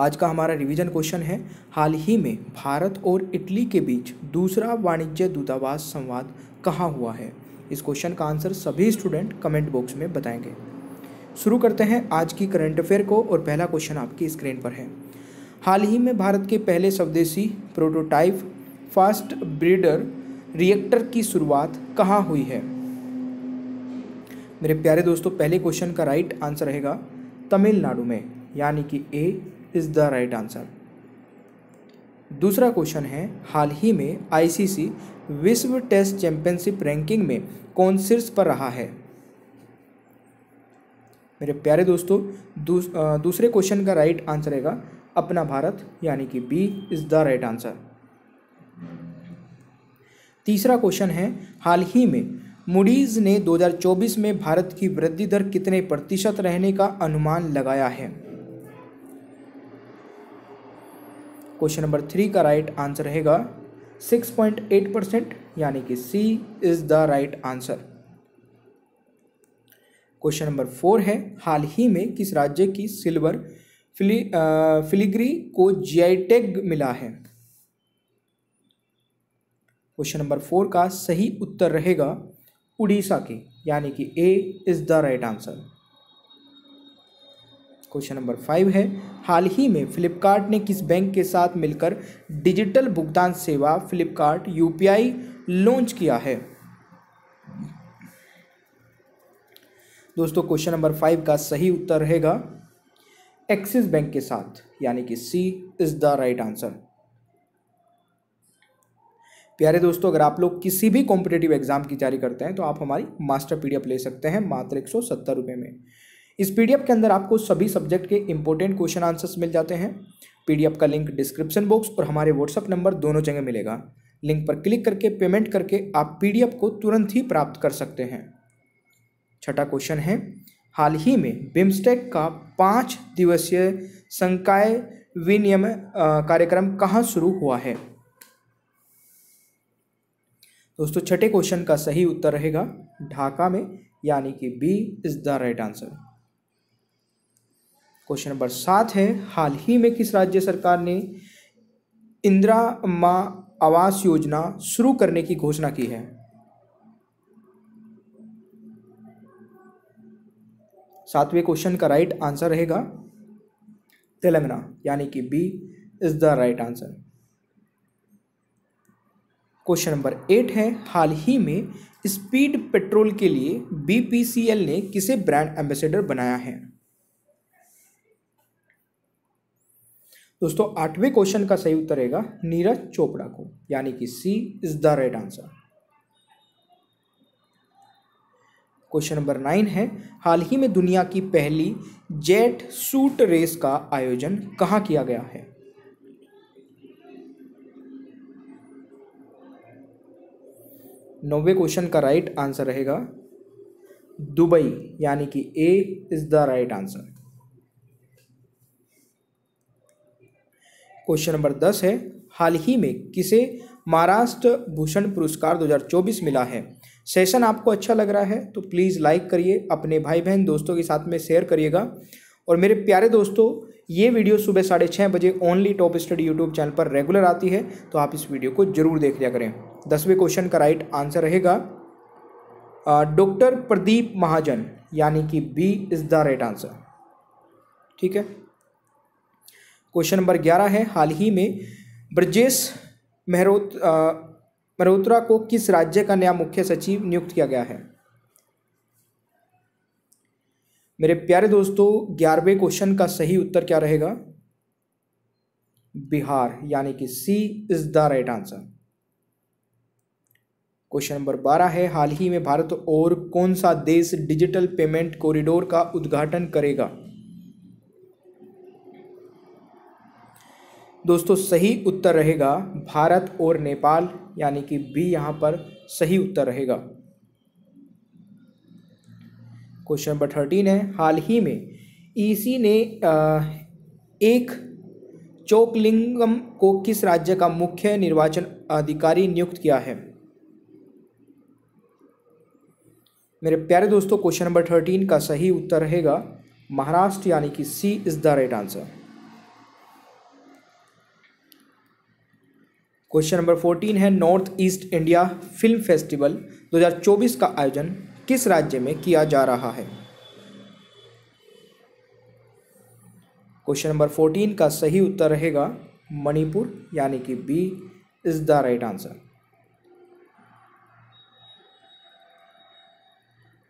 आज का हमारा रिवीजन क्वेश्चन है हाल ही में भारत और इटली के बीच दूसरा वाणिज्य दूतावास संवाद कहाँ हुआ है इस क्वेश्चन का आंसर सभी स्टूडेंट कमेंट बॉक्स में बताएंगे शुरू करते हैं आज की करंट अफेयर को और पहला क्वेश्चन आपकी स्क्रीन पर है हाल ही में भारत के पहले स्वदेशी प्रोटोटाइप फास्ट ब्रीडर रिएक्टर की शुरुआत कहाँ हुई है मेरे प्यारे दोस्तों पहले क्वेश्चन का राइट आंसर रहेगा तमिलनाडु में यानी कि A is the right answer दूसरा क्वेश्चन है हाल ही में आईसीसी विश्व टेस्ट चैंपियनशिप रैंकिंग में कौन शीर्ष पर रहा है मेरे प्यारे दोस्तों दूस, दूसरे क्वेश्चन का राइट आंसर रहेगा अपना भारत यानी कि B is the right answer तीसरा क्वेश्चन है हाल ही में मुडीज ने 2024 में भारत की वृद्धि दर कितने प्रतिशत रहने का अनुमान लगाया है क्वेश्चन नंबर थ्री का राइट आंसर रहेगा 6.8 परसेंट यानी कि C is the right answer question number four है हाल ही में किस राज्य की सिल्वर फिली फिलिग्री को जीआई टैग मिला है क्वेश्चन नंबर फोर का सही उत्तर रहेगा उड़ीसा के यानी कि A is the right answer question number five है हाल ही में फ्लिपकार्ट ने किस बैंक के साथ मिलकर डिजिटल भुगतान सेवा फ्लिपकार्ट यूपीआई लॉन्च किया है दोस्तों क्वेश्चन नंबर फाइव का सही उत्तर रहेगा एक्सिस बैंक के साथ यानी कि C is the right answer प्यारे दोस्तों अगर आप लोग किसी भी कॉम्पिटेटिव एग्जाम की तैयारी करते हैं तो आप हमारी मास्टर पीडीएफ ले सकते हैं मात्र एक सौ सत्तर रुपये में इस पीडीएफ के अंदर आपको सभी सब्जेक्ट के इंपॉर्टेंट क्वेश्चन आंसर्स मिल जाते हैं पीडीएफ का लिंक डिस्क्रिप्शन बॉक्स और हमारे व्हाट्सअप नंबर दोनों जगह मिलेगा लिंक पर क्लिक करके पेमेंट करके आप पीडीएफ को तुरंत ही प्राप्त कर सकते हैं छठा क्वेश्चन है हाल ही में बिम्स्टेक का पाँच दिवसीय संकाय विनियम कार्यक्रम कहाँ शुरू हुआ है दोस्तों छठे क्वेश्चन का सही उत्तर रहेगा ढाका में यानी कि B is the right answer question number सात है हाल ही में किस राज्य सरकार ने इंदिरा मां आवास योजना शुरू करने की घोषणा की है सातवें क्वेश्चन का राइट आंसर रहेगा तेलंगाना यानी कि B is the right answer question number eight है हाल ही में स्पीड पेट्रोल के लिए बीपीसीएल ने किसे ब्रांड एम्बेसडर बनाया है दोस्तों आठवें क्वेश्चन का सही उत्तर रहेगा नीरज चोपड़ा को यानी कि C is the right answer question number nine है हाल ही में दुनिया की पहली जेट सूट रेस का आयोजन कहाँ किया गया है नौवे क्वेश्चन का राइट आंसर रहेगा दुबई यानी कि A is the right answer question number दस है हाल ही में किसे महाराष्ट्र भूषण पुरस्कार 2024 मिला है सेशन आपको अच्छा लग रहा है तो प्लीज़ लाइक करिए अपने भाई बहन दोस्तों के साथ में शेयर करिएगा और मेरे प्यारे दोस्तों ये वीडियो सुबह साढ़े छः बजे only top study YouTube channel पर रेगुलर आती है तो आप इस वीडियो को जरूर देख लिया करें दसवें क्वेश्चन का राइट आंसर रहेगा डॉक्टर प्रदीप महाजन यानी कि B is the right answer ठीक है क्वेश्चन नंबर ग्यारह है हाल ही में ब्रजेश मेहरोत मल्होत्रा को किस राज्य का नया मुख्य सचिव नियुक्त किया गया है मेरे प्यारे दोस्तों ग्यारहवें क्वेश्चन का सही उत्तर क्या रहेगा बिहार यानी कि C is the right answer question number बारह है हाल ही में भारत और कौन सा देश डिजिटल पेमेंट कॉरिडोर का उद्घाटन करेगा दोस्तों सही उत्तर रहेगा भारत और नेपाल यानी कि बी यहां पर सही उत्तर रहेगा क्वेश्चन नंबर थर्टीन है हाल ही में ईसी e ने एक चोकलिंगम को किस राज्य का मुख्य निर्वाचन अधिकारी नियुक्त किया है मेरे प्यारे दोस्तों क्वेश्चन नंबर थर्टीन का सही उत्तर रहेगा महाराष्ट्र यानी कि C is the right answer question number fourteen है north east India film festival 2024 का आयोजन किस राज्य में किया जा रहा है क्वेश्चन नंबर फोर्टीन का सही उत्तर रहेगा मणिपुर यानी कि B is the right answer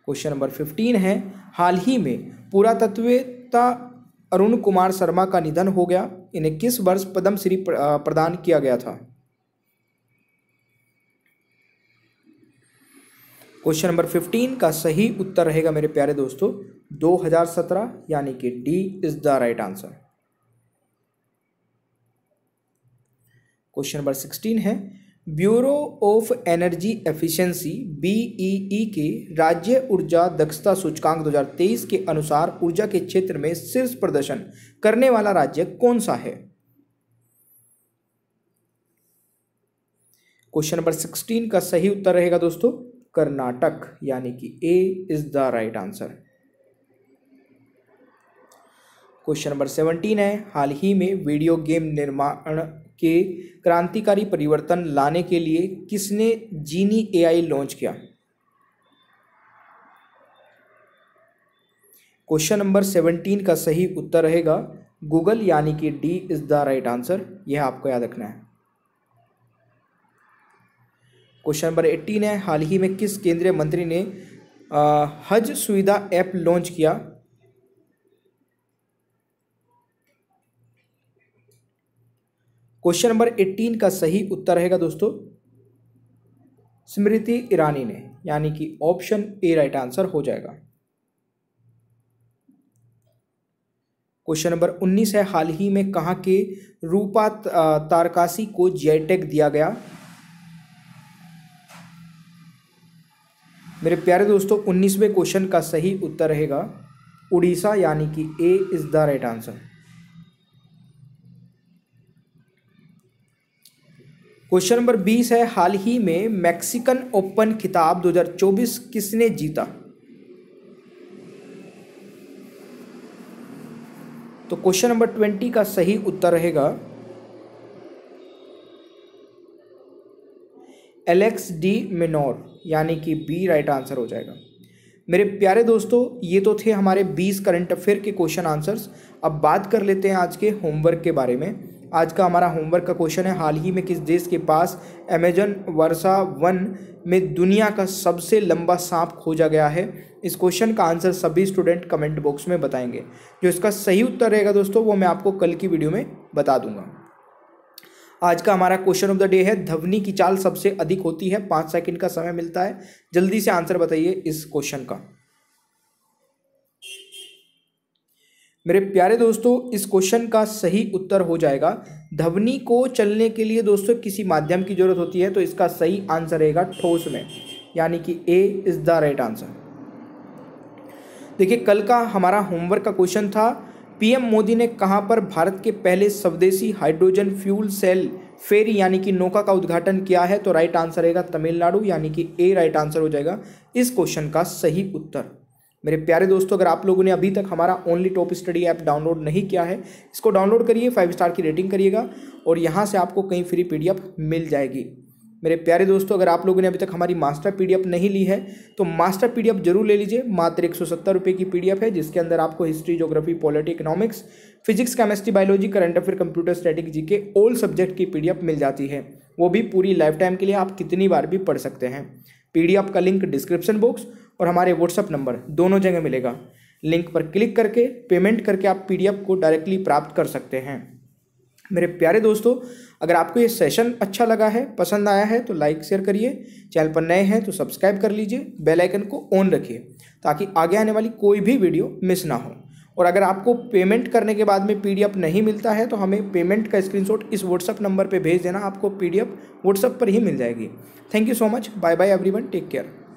question number fifteen है हाल ही में पुरातत्वता अरुण कुमार शर्मा का निधन हो गया इन्हें किस वर्ष पद्मश्री प्रदान किया गया था क्वेश्चन नंबर फिफ्टीन का सही उत्तर रहेगा मेरे प्यारे दोस्तों 2017 यानी कि D is the right answer question number sixteen है bureau of energy efficiency BEE के राज्य ऊर्जा दक्षता सूचकांक 2023 के अनुसार ऊर्जा के क्षेत्र में शीर्ष प्रदर्शन करने वाला राज्य कौन सा है क्वेश्चन नंबर सिक्सटीन का सही उत्तर रहेगा दोस्तों कर्नाटक यानी कि A is the right answer question number seventeen है हाल ही में वीडियो गेम निर्माण के क्रांतिकारी परिवर्तन लाने के लिए किसने जीनी एआई लॉन्च किया क्वेश्चन नंबर सेवनटीन का सही उत्तर रहेगा गूगल यानी कि D is the right answer यह आपको याद रखना है क्वेश्चन नंबर एट्टीन है हाल ही में किस केंद्रीय मंत्री ने आ, हज सुविधा ऐप लॉन्च किया क्वेश्चन नंबर एट्टीन का सही उत्तर रहेगा दोस्तों स्मृति ईरानी ने यानी कि ऑप्शन ए राइट आंसर हो जाएगा क्वेश्चन नंबर उन्नीस है हाल ही में कहाँ के रूपा तारकाशी को जेटेक दिया गया मेरे प्यारे दोस्तों उन्नीसवें क्वेश्चन का सही उत्तर रहेगा उड़ीसा यानी कि A is the right answer question number बीस है हाल ही में मैक्सिकन ओपन खिताब 2024 किसने जीता तो क्वेश्चन नंबर ट्वेंटी का सही उत्तर रहेगा एलेक्स डी मिनोर यानी कि बी राइट आंसर हो जाएगा मेरे प्यारे दोस्तों ये तो थे हमारे 20 करंट अफेयर के क्वेश्चन आंसर्स अब बात कर लेते हैं आज के होमवर्क के बारे में आज का हमारा होमवर्क का क्वेश्चन है हाल ही में किस देश के पास अमेजन वर्षा वन में दुनिया का सबसे लंबा सांप खोजा गया है इस क्वेश्चन का आंसर सभी स्टूडेंट कमेंट बॉक्स में बताएंगे जो इसका सही उत्तर रहेगा दोस्तों वो मैं आपको कल की वीडियो में बता दूंगा आज का हमारा क्वेश्चन ऑफ द डे है धवनी की चाल सबसे अधिक होती है पाँच सेकंड का समय मिलता है जल्दी से आंसर बताइए इस क्वेश्चन का मेरे प्यारे दोस्तों इस क्वेश्चन का सही उत्तर हो जाएगा धवनी को चलने के लिए दोस्तों किसी माध्यम की जरूरत होती है तो इसका सही आंसर रहेगा ठोस में यानी कि A is the right answer देखिए कल का हमारा होमवर्क का क्वेश्चन था पीएम मोदी ने कहां पर भारत के पहले स्वदेशी हाइड्रोजन फ्यूल सेल फेरी यानी कि नौका का उद्घाटन किया है तो राइट आंसर रहेगा तमिलनाडु यानी कि ए राइट आंसर हो जाएगा इस क्वेश्चन का सही उत्तर मेरे प्यारे दोस्तों अगर आप लोगों ने अभी तक हमारा only top study app download नहीं किया है इसको डाउनलोड करिए फाइव स्टार की रेटिंग करिएगा और यहाँ से आपको कहीं फ्री पी मिल जाएगी मेरे प्यारे दोस्तों अगर आप लोगों ने अभी तक हमारी मास्टर पीडीएफ नहीं ली है तो मास्टर पीडीएफ जरूर ले लीजिए मात्र एक सौ की पीडीएफ है जिसके अंदर आपको history geography polity economics physics chemistry biology current affair computer static G K old subject की पी मिल जाती है वो भी पूरी लाइफ टाइम के लिए आप कितनी बार भी पढ़ सकते हैं पी का लिंक डिस्क्रिप्शन बॉक्स और हमारे व्हाट्सअप नंबर दोनों जगह मिलेगा लिंक पर क्लिक करके पेमेंट करके आप पी को डायरेक्टली प्राप्त कर सकते हैं मेरे प्यारे दोस्तों अगर आपको ये सेशन अच्छा लगा है पसंद आया है तो लाइक शेयर करिए चैनल पर नए हैं तो सब्सक्राइब कर लीजिए बेल आइकन को ऑन रखिए ताकि आगे आने वाली कोई भी वीडियो मिस ना हो और अगर आपको पेमेंट करने के बाद में पीडीएफ नहीं मिलता है तो हमें पेमेंट का स्क्रीनशॉट इस व्हाट्सअप नंबर पर भेज देना आपको पीडीएफ व्हाट्सअप पर ही मिल जाएगी thank you so much bye bye every take care